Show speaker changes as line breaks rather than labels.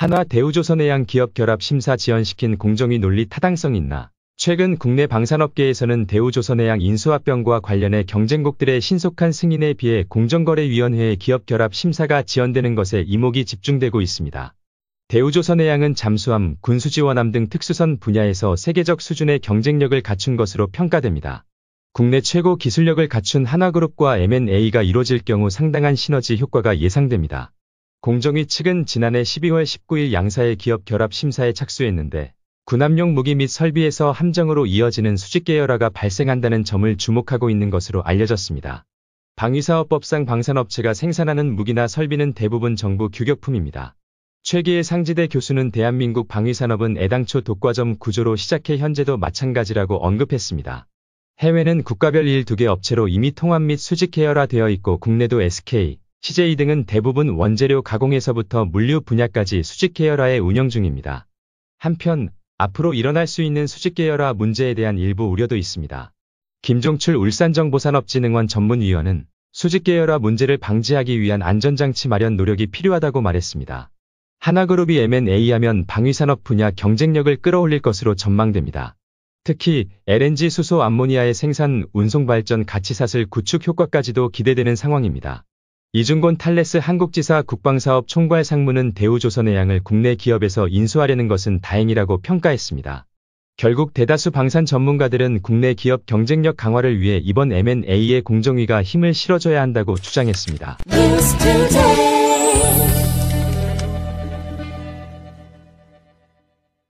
하나 대우조선해양 기업 결합 심사 지연시킨 공정위 논리 타당성 있나. 최근 국내 방산업계에서는 대우조선해양 인수합병과 관련해 경쟁국들의 신속한 승인에 비해 공정거래위원회의 기업 결합 심사가 지연되는 것에 이목이 집중되고 있습니다. 대우조선해양은 잠수함, 군수지원함 등 특수선 분야에서 세계적 수준의 경쟁력을 갖춘 것으로 평가됩니다. 국내 최고 기술력을 갖춘 하나그룹과 M&A가 이뤄질 경우 상당한 시너지 효과가 예상됩니다. 공정위 측은 지난해 12월 19일 양사의 기업 결합 심사에 착수했는데 군함용 무기 및 설비에서 함정으로 이어지는 수직 계열화가 발생한다는 점을 주목하고 있는 것으로 알려졌습니다. 방위사업법상 방산업체가 생산하는 무기나 설비는 대부분 정부 규격품입니다. 최기의 상지대 교수는 대한민국 방위산업은 애당초 독과점 구조로 시작해 현재도 마찬가지라고 언급했습니다. 해외는 국가별 1, 2개 업체로 이미 통합 및 수직 계열화되어 있고 국내도 SK, CJ 등은 대부분 원재료 가공에서부터 물류 분야까지 수직 계열화에 운영 중입니다. 한편 앞으로 일어날 수 있는 수직 계열화 문제에 대한 일부 우려도 있습니다. 김종출 울산정보산업진흥원 전문위원은 수직 계열화 문제를 방지하기 위한 안전장치 마련 노력이 필요하다고 말했습니다. 하나그룹이 M&A 하면 방위산업 분야 경쟁력을 끌어올릴 것으로 전망됩니다. 특히 LNG 수소 암모니아의 생산 운송 발전 가치사슬 구축 효과까지도 기대되는 상황입니다. 이준권 탈레스 한국지사 국방사업 총괄 상무는 대우조선의 양을 국내 기업에서 인수하려는 것은 다행이라고 평가했습니다. 결국 대다수 방산 전문가들은 국내 기업 경쟁력 강화를 위해 이번 M&A의 공정위가 힘을 실어줘야 한다고 주장했습니다.